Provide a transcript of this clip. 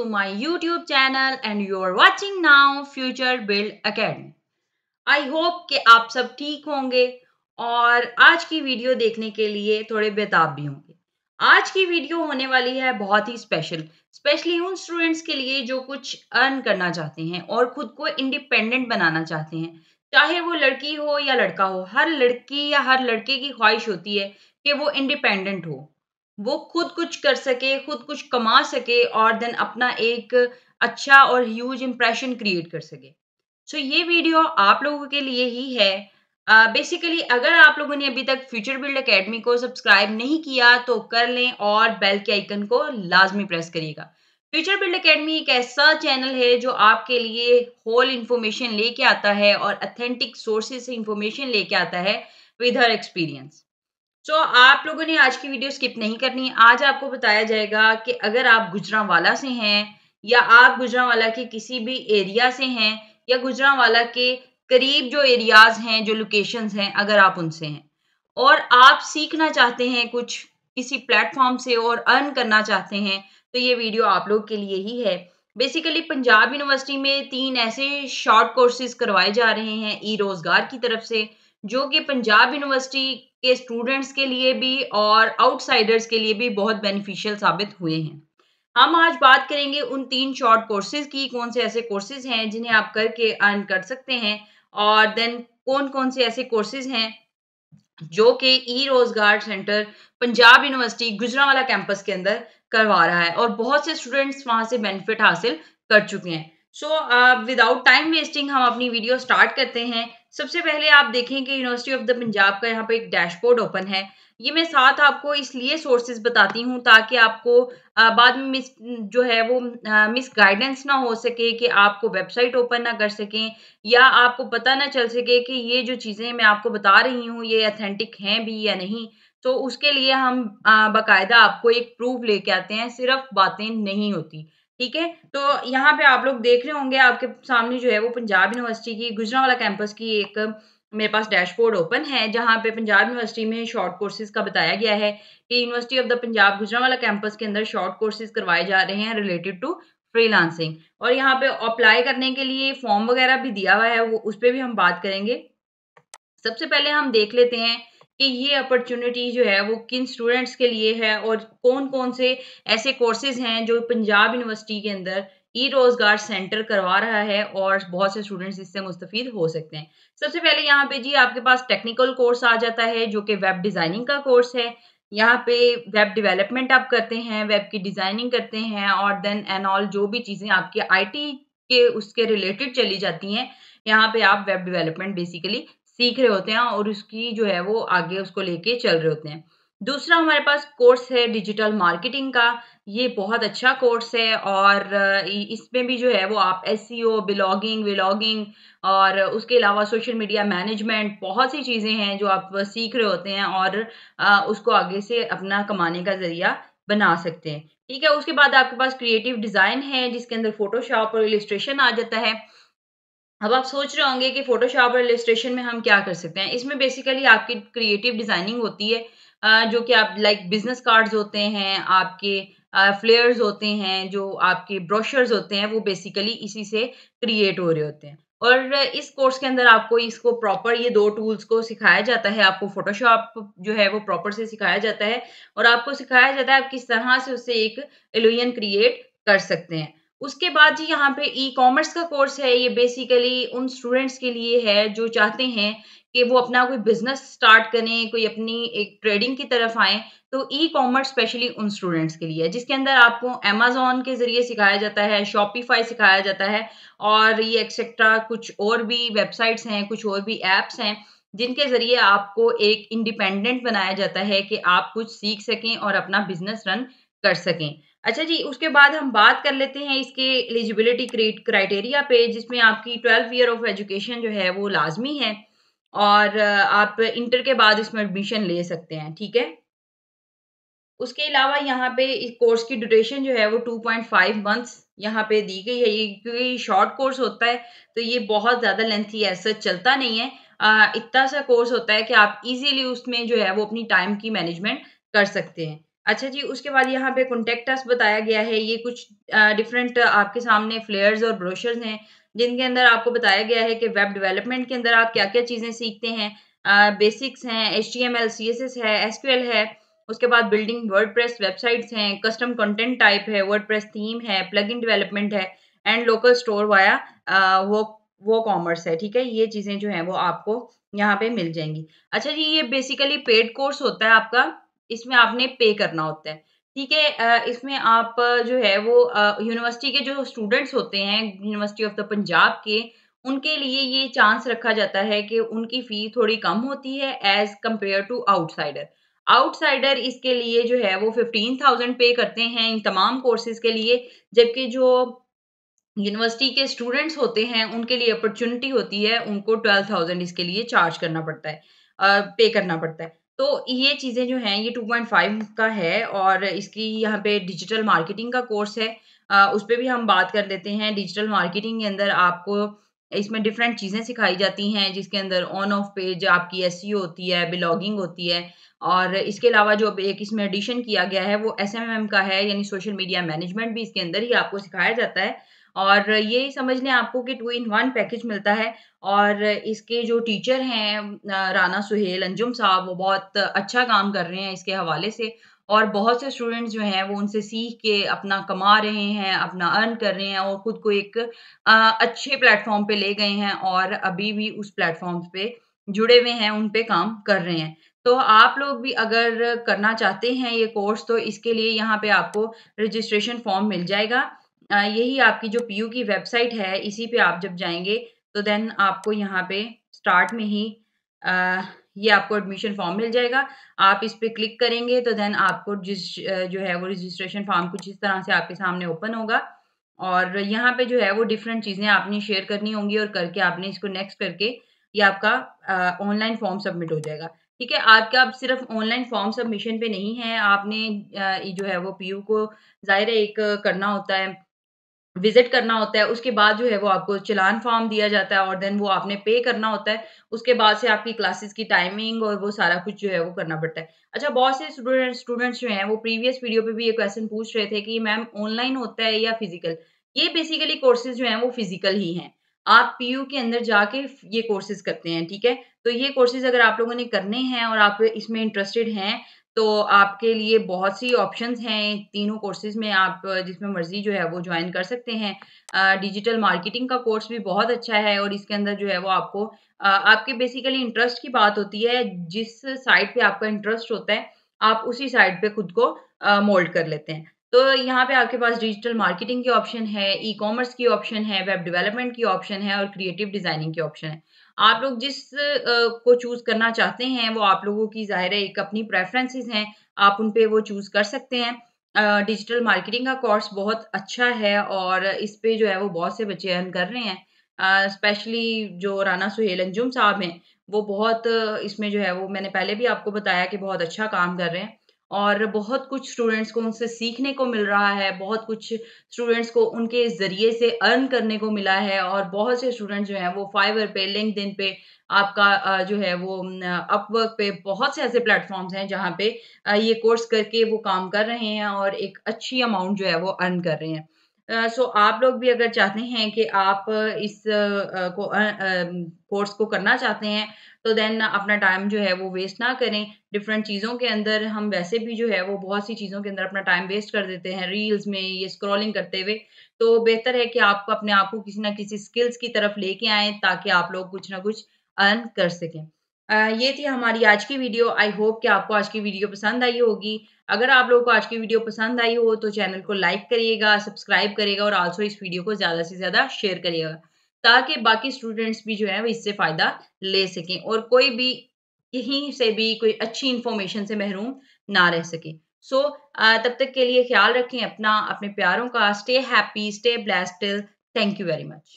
to my YouTube channel and you are watching now Future Build Academy. I hope कि आप सब ठीक होंगे और आज की वीडियो देखने के लिए थोड़े बेताब भी होंगे आज की वीडियो होने वाली है बहुत ही स्पेशल स्पेशली उन स्टूडेंट्स के लिए जो कुछ अर्न करना चाहते हैं और खुद को इंडिपेंडेंट बनाना चाहते हैं चाहे वो लड़की हो या लड़का हो हर लड़की या हर लड़के की ख्वाहिश होती है कि वो इंडिपेंडेंट हो वो खुद कुछ कर सके खुद कुछ कमा सके और देन अपना एक अच्छा और ह्यूज इम्प्रेशन क्रिएट कर सके सो so, ये वीडियो आप लोगों के लिए ही है बेसिकली uh, अगर आप लोगों ने अभी तक फ्यूचर बिल्ड अकेडमी को सब्सक्राइब नहीं किया तो कर लें और बेल के आइकन को लाजमी प्रेस करिएगा फ्यूचर बिल्ड अकेडमी एक ऐसा चैनल है जो आपके लिए होल इन्फॉर्मेशन लेके आता है और अथेंटिक सोर्सेज से इंफॉर्मेशन लेके आता है विद हर एक्सपीरियंस सो so, आप लोगों ने आज की वीडियो स्किप नहीं करनी आज आपको बताया जाएगा कि अगर आप गुजरावाला से हैं या आप गुजरावाला के किसी भी एरिया से हैं या गुजरावाला के करीब जो एरियाज हैं जो लोकेशंस हैं अगर आप उनसे हैं और आप सीखना चाहते हैं कुछ किसी प्लेटफॉर्म से और अर्न करना चाहते हैं तो ये वीडियो आप लोग के लिए ही है बेसिकली पंजाब यूनिवर्सिटी में तीन ऐसे शॉर्ट कोर्सेज करवाए जा रहे हैं ई रोजगार की तरफ से जो कि पंजाब यूनिवर्सिटी के स्टूडेंट्स के लिए भी और आउटसाइडर्स के लिए भी बहुत बेनिफिशियल साबित हुए हैं हम आज बात करेंगे उन तीन शॉर्ट कोर्सेज की कौन से ऐसे कोर्सेज हैं जिन्हें आप करके अर्न कर सकते हैं और देन कौन कौन से ऐसे कोर्सेज हैं जो कि E Rozgar centre Punjab University Gujranwala campus के अंदर करवा रहा है और बहुत से स्टूडेंट्स वहां से बेनिफिट हासिल कर चुके हैं सो विदाउट टाइम वेस्टिंग हम अपनी वीडियो स्टार्ट करते हैं सबसे पहले आप देखें कि यूनिवर्सिटी ऑफ द पंजाब का यहाँ पे एक डैशबोर्ड ओपन है ये मैं साथ आपको इसलिए सोर्सेज बताती हूँ ताकि आपको आ, uh, बाद में मिस जो है वो मिस uh, गाइडेंस ना हो सके कि आपको वेबसाइट ओपन ना कर सकें या आपको पता ना चल सके कि ये जो चीज़ें मैं आपको बता रही हूँ ये अथेंटिक हैं भी या नहीं तो उसके लिए हम uh, बाकायदा आपको एक प्रूफ लेके आते हैं सिर्फ बातें नहीं होती ठीक है तो यहाँ पे आप लोग देख रहे होंगे आपके सामने जो है वो पंजाब यूनिवर्सिटी की गुजरावाला कैंपस की एक मेरे पास डैशबोर्ड ओपन है जहाँ पे पंजाब यूनिवर्सिटी में शॉर्ट कोर्सेज का बताया गया है कि University of the Punjab Gujranwala campus के अंदर शॉर्ट कोर्सेज करवाए जा रहे हैं रिलेटेड टू फ्रीलांसिंग और यहाँ पे अप्लाई करने के लिए फॉर्म वगैरह भी दिया हुआ है वो उस पर भी हम बात करेंगे सबसे पहले हम देख लेते हैं कि ये अपॉर्चुनिटी जो है वो किन स्टूडेंट्स के लिए है और कौन कौन से ऐसे कोर्सेज हैं जो पंजाब यूनिवर्सिटी के अंदर ई रोजगार सेंटर करवा रहा है और बहुत से स्टूडेंट्स इससे मुस्तफ़ हो सकते हैं सबसे पहले यहाँ पे जी आपके पास टेक्निकल कोर्स आ जाता है जो कि वेब डिज़ाइनिंग का कोर्स है यहाँ पे वेब डेवलपमेंट आप करते हैं वेब की डिज़ाइनिंग करते हैं और देन एंड ऑल जो भी चीज़ें आपके आईटी के उसके रिलेटेड चली जाती हैं यहाँ पे आप वेब डेवलपमेंट बेसिकली सीख रहे होते हैं और उसकी जो है वो आगे उसको लेके चल रहे होते हैं दूसरा हमारे पास कोर्स है डिजिटल मार्केटिंग का ये बहुत अच्छा कोर्स है और इसमें भी जो है वो आप एस ब्लॉगिंग व्लॉगिंग और उसके अलावा सोशल मीडिया मैनेजमेंट बहुत सी चीज़ें हैं जो आप सीख रहे होते हैं और उसको आगे से अपना कमाने का जरिया बना सकते हैं ठीक है उसके बाद आपके पास क्रिएटिव डिज़ाइन है जिसके अंदर फोटोशॉप और इलिस्ट्रेशन आ जाता है अब आप सोच रहे होंगे कि फोटोशॉप और इलेस्ट्रेशन में हम क्या कर सकते हैं इसमें बेसिकली आपकी क्रिएटिव डिज़ाइनिंग होती है जो कि आप लाइक बिजनेस कार्ड्स होते हैं आपके फ्लेयर्स होते हैं जो आपके ब्रोशर्स होते हैं वो बेसिकली इसी से क्रिएट हो रहे होते हैं और इस कोर्स के अंदर आपको इसको प्रॉपर ये दो टूल्स को सिखाया जाता है आपको फोटोशॉप जो है वो प्रॉपर से सिखाया जाता है और आपको सिखाया जाता है आप किस तरह से उससे एक एलोइन क्रिएट कर सकते हैं उसके बाद जी यहाँ पे ई कॉमर्स का कोर्स है ये बेसिकली उन स्टूडेंट्स के लिए है जो चाहते हैं कि वो अपना कोई बिजनेस स्टार्ट करें कोई अपनी एक ट्रेडिंग की तरफ आए तो ई कॉमर्स स्पेशली उन स्टूडेंट्स के लिए है जिसके अंदर आपको अमेजोन के जरिए सिखाया जाता है शॉपिफाई सिखाया जाता है और ये एक्सेट्रा कुछ और भी वेबसाइट्स हैं कुछ और भी एप्स हैं जिनके जरिए आपको एक इंडिपेंडेंट बनाया जाता है कि आप कुछ सीख सकें और अपना बिजनेस रन कर सकें अच्छा जी उसके बाद हम बात कर लेते हैं इसके एलिजिबिलिटी क्राइटेरिया पे जिसमें आपकी ट्वेल्व ईयर ऑफ एजुकेशन जो है वो लाजमी है और आप इंटर के बाद इसमें एडमिशन ले सकते हैं ठीक है उसके अलावा यहाँ पे इस कोर्स की ड्यूरेशन जो है वो 2.5 मंथ्स यहाँ पे दी गई है ये क्योंकि शॉर्ट कोर्स होता है तो ये बहुत ज़्यादा लेंथी ऐसा चलता नहीं है इतना सा कोर्स होता है कि आप इजीली उसमें जो है वो अपनी टाइम की मैनेजमेंट कर सकते हैं अच्छा जी उसके बाद यहाँ पे कॉन्टेक्ट अस बताया गया है ये कुछ डिफरेंट आपके सामने फ्लेयर्स और ब्रोशर्स हैं जिनके अंदर आपको बताया गया है कि वेब डेवलपमेंट के अंदर आप क्या क्या चीज़ें सीखते हैं बेसिक्स हैं H T M L C S S है एस क्यू एल है उसके बाद बिल्डिंग वर्ड प्रेस वेबसाइट्स हैं कस्टम कंटेंट टाइप है वर्ड प्रेस थीम है प्लग इन डेवलपमेंट है and local store via Woo वो कॉमर्स है ठीक है ये चीज़ें जो हैं वो आपको यहाँ पे मिल जाएंगी अच्छा जी ये बेसिकली पेड कोर्स होता है आपका इसमें आपने पे करना होता है ठीक है इसमें आप जो है वो यूनिवर्सिटी के जो स्टूडेंट्स होते हैं यूनिवर्सिटी ऑफ द पंजाब के उनके लिए ये चांस रखा जाता है कि उनकी फी थोड़ी कम होती है as compared to outsider outsider इसके लिए जो है वो फिफ्टीन थाउजेंड पे करते हैं इन तमाम कोर्सेज के लिए जबकि जो यूनिवर्सिटी के स्टूडेंट्स होते हैं उनके लिए अपॉर्चुनिटी होती है उनको ट्वेल्व थाउजेंड इसके लिए चार्ज करना पड़ता है पे करना पड़ता है तो ये चीज़ें जो हैं ये 2.5 का है और इसकी यहाँ पे डिजिटल मार्केटिंग का कोर्स है आ, उस पर भी हम बात कर लेते हैं डिजिटल मार्केटिंग के अंदर आपको इसमें डिफरेंट चीज़ें सिखाई जाती हैं जिसके अंदर ऑन ऑफ पेज आपकी एस e होती है ब्लॉगिंग होती है और इसके अलावा जो एक इसमें एडिशन किया गया है वो एस का है यानी सोशल मीडिया मैनेजमेंट भी इसके अंदर ही आपको सिखाया जाता है और ये समझ लें आपको कि टू इन वन पैकेज मिलता है और इसके जो टीचर हैं राना सुहेल अंजुम साहब वो बहुत अच्छा काम कर रहे हैं इसके हवाले से और बहुत से स्टूडेंट्स जो हैं वो उनसे सीख के अपना कमा रहे हैं अपना अर्न कर रहे हैं और ख़ुद को एक अच्छे प्लेटफॉर्म पे ले गए हैं और अभी भी उस प्लेटफॉर्म पे जुड़े हुए हैं उन पे काम कर रहे हैं तो आप लोग भी अगर करना चाहते हैं ये कोर्स तो इसके लिए यहाँ पे आपको रजिस्ट्रेशन फॉर्म मिल जाएगा यही आपकी जो पीयू की वेबसाइट है इसी पे आप जब जाएंगे तो देन आपको यहाँ पे स्टार्ट में ही ये आपको एडमिशन फॉर्म मिल जाएगा आप इस पर क्लिक करेंगे तो देन आपको जिस जो है वो रजिस्ट्रेशन फॉर्म कुछ इस तरह से आपके सामने ओपन होगा और यहाँ पे जो है वो डिफरेंट चीज़ें आपने शेयर करनी होंगी और करके आपने इसको नेक्स्ट करके ये आपका ऑनलाइन फॉर्म सबमिट हो जाएगा ठीक है आपका अब सिर्फ ऑनलाइन फॉर्म सबमिशन पे नहीं है आपने आ, जो है वो पीयू को ज़ाहिर एक करना होता है विजिट करना होता है उसके बाद जो है वो आपको चलान फॉर्म दिया जाता है और देन वो आपने पे करना होता है उसके बाद से आपकी क्लासेस की टाइमिंग और वो सारा कुछ जो है वो करना पड़ता है अच्छा बहुत से स्टूडेंट स्टूडेंट्स जो हैं वो प्रीवियस वीडियो पे भी ये क्वेश्चन पूछ रहे थे कि मैम ऑनलाइन होता है या फिजिकल ये बेसिकली कोर्सेज जो है वो फिजिकल ही है आप पी के अंदर जाके ये कोर्सेज करते हैं ठीक है तो ये कोर्सेज अगर आप लोगों ने करने हैं और आप इसमें इंटरेस्टेड हैं तो आपके लिए बहुत सी ऑप्शंस हैं तीनों कोर्सेज में आप जिसमें मर्जी जो है वो ज्वाइन कर सकते हैं डिजिटल मार्केटिंग का कोर्स भी बहुत अच्छा है और इसके अंदर जो है वो आपको आ, आपके बेसिकली इंटरेस्ट की बात होती है जिस साइड पे आपका इंटरेस्ट होता है आप उसी साइड पे खुद को मोल्ड कर लेते हैं तो यहाँ पे आपके पास डिजिटल मार्केटिंग की ऑप्शन है ई कॉमर्स की ऑप्शन है वेब डेवलपमेंट की ऑप्शन है और क्रिएटिव डिजाइनिंग की ऑप्शन है आप लोग जिस को चूज करना चाहते हैं वो आप लोगों की जाहिर है एक अपनी प्रेफरेंसेस हैं आप उन पे वो चूज कर सकते हैं डिजिटल मार्केटिंग का कोर्स बहुत अच्छा है और इस पे जो है वो बहुत से बच्चे अर्न कर रहे हैं स्पेशली जो राना सुहेल अंजुम साहब हैं वो बहुत इसमें जो है वो मैंने पहले भी आपको बताया कि बहुत अच्छा काम कर रहे हैं और बहुत कुछ स्टूडेंट्स को उनसे सीखने को मिल रहा है बहुत कुछ स्टूडेंट्स को उनके ज़रिए से अर्न करने को मिला है और बहुत से स्टूडेंट जो हैं वो फाइवर पे दिन पे आपका जो है वो अपवर्क पे बहुत से ऐसे प्लेटफॉर्म्स हैं जहाँ पे ये कोर्स करके वो काम कर रहे हैं और एक अच्छी अमाउंट जो है वो अर्न कर रहे हैं सो आप लोग भी अगर चाहते हैं कि आप इस को कोर्स को करना चाहते हैं तो देन अपना टाइम जो है वो वेस्ट ना करें डिफरेंट चीज़ों के अंदर हम वैसे भी जो है वो बहुत सी चीज़ों के अंदर अपना टाइम वेस्ट कर देते हैं रील्स में ये स्क्रॉलिंग करते हुए तो बेहतर है कि आप अपने आप को किसी ना किसी स्किल्स की तरफ लेके आए ताकि आप लोग कुछ ना कुछ अर्न कर सकें ये थी हमारी आज की वीडियो आई होप कि आपको आज की वीडियो पसंद आई होगी अगर आप लोगों को आज की वीडियो पसंद आई हो तो चैनल को लाइक करिएगा सब्सक्राइब करिएगा और आल्सो इस वीडियो को ज़्यादा से ज़्यादा शेयर करिएगा ताकि बाकी स्टूडेंट्स भी जो है वो इससे फ़ायदा ले सकें और कोई भी यहीं से भी कोई अच्छी इन्फॉर्मेशन से महरूम ना रह सके सो so, तब तक के लिए ख्याल रखें अपना अपने प्यारों का stay happy stay blessed thank you very much